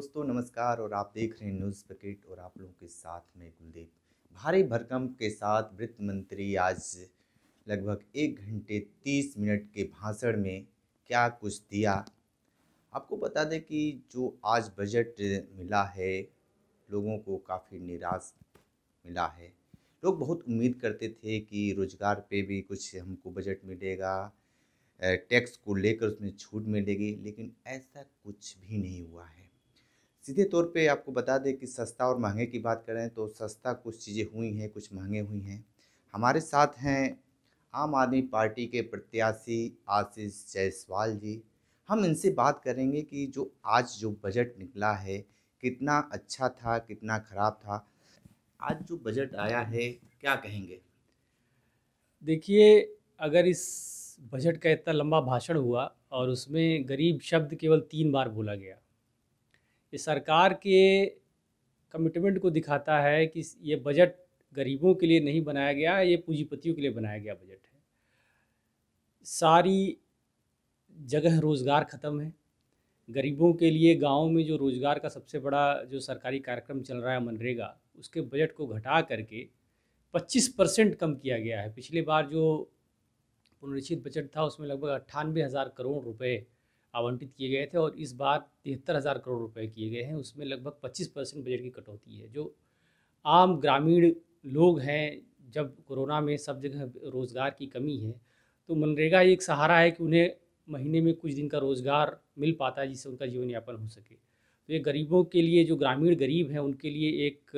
दोस्तों नमस्कार और आप देख रहे हैं न्यूज़ पैकेट और आप लोगों के साथ में कुलदीप भारी भरकम के साथ वित्त मंत्री आज लगभग एक घंटे तीस मिनट के भाषण में क्या कुछ दिया आपको बता दें कि जो आज बजट मिला है लोगों को काफ़ी निराश मिला है लोग बहुत उम्मीद करते थे कि रोज़गार पे भी कुछ हमको बजट मिलेगा टैक्स को लेकर उसमें छूट मिलेगी लेकिन ऐसा कुछ भी नहीं हुआ है सीधे तौर पे आपको बता दें कि सस्ता और महंगे की बात करें तो सस्ता कुछ चीज़ें हुई हैं कुछ महंगे हुई हैं हमारे साथ हैं आम आदमी पार्टी के प्रत्याशी आशीष जायसवाल जी हम इनसे बात करेंगे कि जो आज जो बजट निकला है कितना अच्छा था कितना ख़राब था आज जो बजट आया है क्या कहेंगे देखिए अगर इस बजट का इतना लंबा भाषण हुआ और उसमें गरीब शब्द केवल तीन बार बोला गया ये सरकार के कमिटमेंट को दिखाता है कि ये बजट गरीबों के लिए नहीं बनाया गया ये पूंजीपतियों के लिए बनाया गया बजट है सारी जगह रोज़गार ख़त्म है गरीबों के लिए गाँव में जो रोज़गार का सबसे बड़ा जो सरकारी कार्यक्रम चल रहा है मनरेगा उसके बजट को घटा करके 25 परसेंट कम किया गया है पिछले बार जो पुनरीक्षित बजट था उसमें लगभग अट्ठानवे हज़ार करोड़ रुपए आवंटित किए गए थे और इस बार तिहत्तर हज़ार करोड़ रुपए किए गए हैं उसमें लगभग पच्चीस परसेंट बजट की कटौती है जो आम ग्रामीण लोग हैं जब कोरोना में सब जगह रोज़गार की कमी है तो मनरेगा एक सहारा है कि उन्हें महीने में कुछ दिन का रोज़गार मिल पाता है जिससे उनका जीवन यापन हो सके तो ये गरीबों के लिए जो ग्रामीण गरीब हैं उनके लिए एक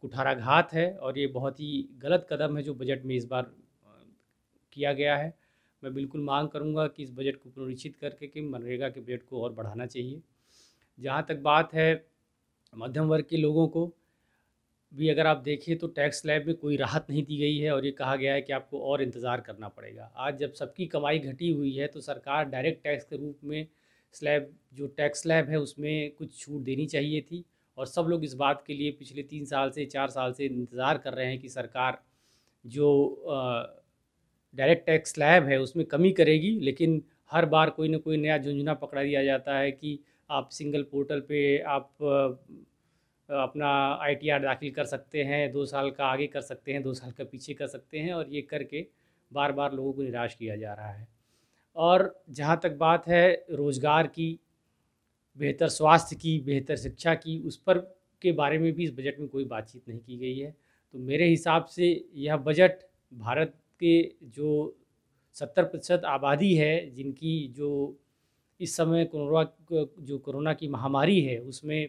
कुठाराघात है और ये बहुत ही गलत कदम है जो बजट में इस बार किया गया है मैं बिल्कुल मांग करूँगा कि इस बजट को पुनरीक्षित करके कि मनरेगा के बजट को और बढ़ाना चाहिए जहाँ तक बात है मध्यम वर्ग के लोगों को भी अगर आप देखें तो टैक्स लैब में कोई राहत नहीं दी गई है और ये कहा गया है कि आपको और इंतज़ार करना पड़ेगा आज जब सबकी कमाई घटी हुई है तो सरकार डायरेक्ट टैक्स के रूप में स्लैब जो टैक्स स्लैब है उसमें कुछ छूट देनी चाहिए थी और सब लोग इस बात के लिए पिछले तीन साल से चार साल से इंतज़ार कर रहे हैं कि सरकार जो आ, डायरेक्ट टैक्स स्लैब है उसमें कमी करेगी लेकिन हर बार कोई ना कोई नया झुंझुना पकड़ा दिया जाता है कि आप सिंगल पोर्टल पे आप अपना आईटीआर दाखिल कर सकते हैं दो साल का आगे कर सकते हैं दो साल का पीछे कर सकते हैं और ये करके बार बार लोगों को निराश किया जा रहा है और जहाँ तक बात है रोज़गार की बेहतर स्वास्थ्य की बेहतर शिक्षा की उस पर के बारे में भी इस बजट में कोई बातचीत नहीं की गई है तो मेरे हिसाब से यह बजट भारत के जो सत्तर प्रतिशत आबादी है जिनकी जो इस समय कोरोना जो कोरोना की महामारी है उसमें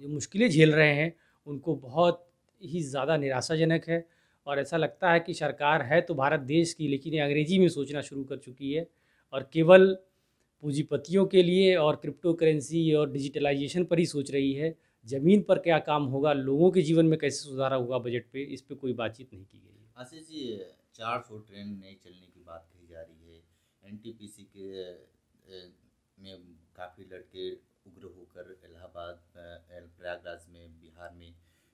जो मुश्किलें झेल रहे हैं उनको बहुत ही ज़्यादा निराशाजनक है और ऐसा लगता है कि सरकार है तो भारत देश की लेकिन ये अंग्रेजी में सोचना शुरू कर चुकी है और केवल पूंजीपतियों के लिए और क्रिप्टो करेंसी और डिजिटलाइजेशन पर ही सोच रही है ज़मीन पर क्या काम होगा लोगों के जीवन में कैसे सुधारा होगा बजट पे इस पर कोई बातचीत नहीं की गई आशीष जी 400 ट्रेन नहीं चलने की बात कही जा रही है एनटीपीसी के में काफ़ी लड़के उग्र होकर इलाहाबाद प्रयागराज में बिहार में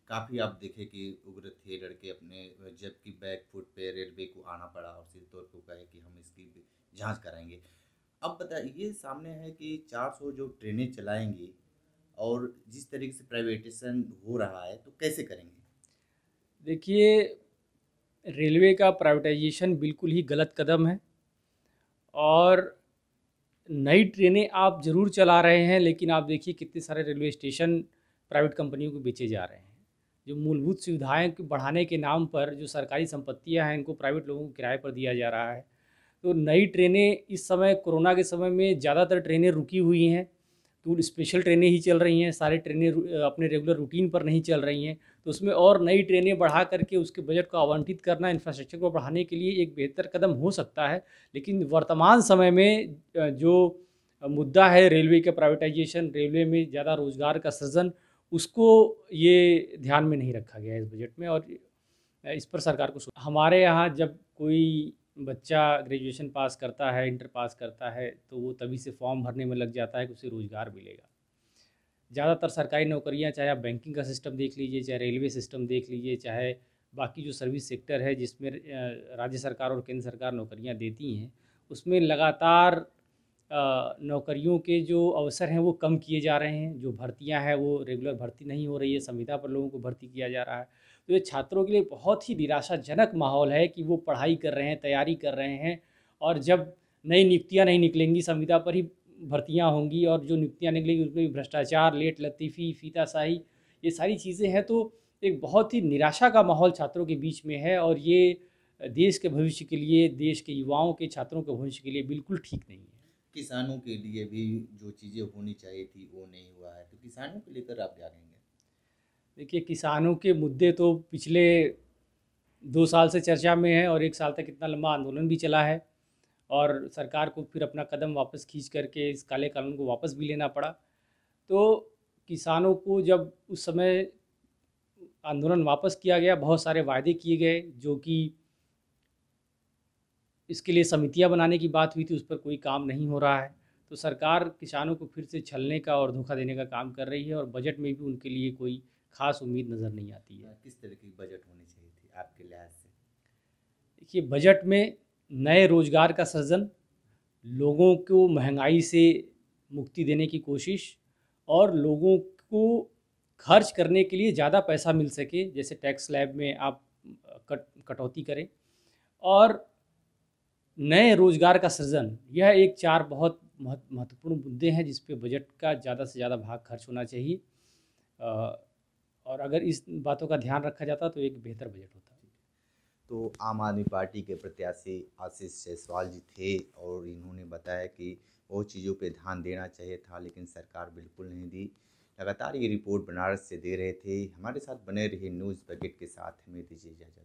काफ़ी आप देखे कि उग्र थे लड़के अपने जबकि बैक फुट पे रेलवे को आना पड़ा और सीधे तौर पर कहे कि हम इसकी जांच कराएंगे अब बता ये सामने है कि 400 जो ट्रेनें चलाएंगी और जिस तरीके से प्राइवेटेशन हो रहा है तो कैसे करेंगे देखिए रेलवे का प्राइवेटाइजेशन बिल्कुल ही गलत कदम है और नई ट्रेनें आप ज़रूर चला रहे हैं लेकिन आप देखिए कितने सारे रेलवे स्टेशन प्राइवेट कंपनियों को बेचे जा रहे हैं जो मूलभूत सुविधाएं बढ़ाने के नाम पर जो सरकारी संपत्तियां हैं इनको प्राइवेट लोगों को किराए पर दिया जा रहा है तो नई ट्रेनें इस समय कोरोना के समय में ज़्यादातर ट्रेनें रुकी हुई हैं तो स्पेशल ट्रेनें ही चल रही हैं सारे ट्रेनें अपने रेगुलर रूटीन पर नहीं चल रही हैं तो उसमें और नई ट्रेनें बढ़ा करके उसके बजट को आवंटित करना इंफ्रास्ट्रक्चर को बढ़ाने के लिए एक बेहतर कदम हो सकता है लेकिन वर्तमान समय में जो मुद्दा है रेलवे का प्राइवेटाइजेशन रेलवे में ज़्यादा रोज़गार का सृजन उसको ये ध्यान में नहीं रखा गया है इस बजट में और इस पर सरकार को हमारे यहाँ जब कोई बच्चा ग्रेजुएशन पास करता है इंटर पास करता है तो वो तभी से फॉर्म भरने में लग जाता है कि उसे रोज़गार मिलेगा ज़्यादातर सरकारी नौकरियां चाहे आप बैंकिंग का सिस्टम देख लीजिए चाहे रेलवे सिस्टम देख लीजिए चाहे बाकी जो सर्विस सेक्टर है जिसमें राज्य सरकार और केंद्र सरकार नौकरियाँ देती हैं उसमें लगातार नौकरियों के जो अवसर हैं वो कम किए जा रहे हैं जो भर्तियाँ हैं वो रेगुलर भर्ती नहीं हो रही है संविधा पर लोगों को भर्ती किया जा रहा है तो ये छात्रों के लिए बहुत ही निराशाजनक माहौल है कि वो पढ़ाई कर रहे हैं तैयारी कर रहे हैं और जब नई नियुक्तियाँ नहीं निकलेंगी संविदा पर ही भर्तियाँ होंगी और जो नियुक्तियाँ निकलेंगी उसमें भ्रष्टाचार लेट लतीफ़ी फीताशाही ये सारी चीज़ें हैं तो एक बहुत ही निराशा का माहौल छात्रों के बीच में है और ये देश के भविष्य के लिए देश के युवाओं के छात्रों के भविष्य के लिए बिल्कुल ठीक नहीं है किसानों के लिए भी जो चीज़ें होनी चाहिए थी वो नहीं हुआ है तो किसानों को लेकर आप क्या कहेंगे देखिए किसानों के मुद्दे तो पिछले दो साल से चर्चा में है और एक साल तक इतना लंबा आंदोलन भी चला है और सरकार को फिर अपना कदम वापस खींच करके इस काले कानून को वापस भी लेना पड़ा तो किसानों को जब उस समय आंदोलन वापस किया गया बहुत सारे वायदे किए गए जो कि इसके लिए समितियां बनाने की बात हुई थी उस पर कोई काम नहीं हो रहा है तो सरकार किसानों को फिर से छलने का और धोखा देने का काम कर रही है और बजट में भी उनके लिए कोई खास उम्मीद नज़र नहीं आती है हाँ, किस तरह की बजट होनी चाहिए थी आपके लिहाज से देखिए बजट में नए रोज़गार का सृजन लोगों को महंगाई से मुक्ति देने की कोशिश और लोगों को खर्च करने के लिए ज़्यादा पैसा मिल सके जैसे टैक्स लैब में आप कट कटौती करें और नए रोज़गार का सृजन यह एक चार बहुत महत्वपूर्ण मुद्दे हैं जिस पे बजट का ज़्यादा से ज़्यादा भाग खर्च होना चाहिए और अगर इस बातों का ध्यान रखा जाता तो एक बेहतर बजट होता तो आम आदमी पार्टी के प्रत्याशी आशीष जायसवाल जी थे और इन्होंने बताया कि वो चीज़ों पे ध्यान देना चाहिए था लेकिन सरकार बिल्कुल नहीं दी लगातार ये रिपोर्ट बनारस से दे रहे थे हमारे साथ बने रहे न्यूज़ बकेट के साथ हमें दीजिए इजाज़त